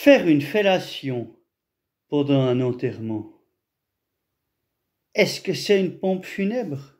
Faire une fellation pendant un enterrement, est-ce que c'est une pompe funèbre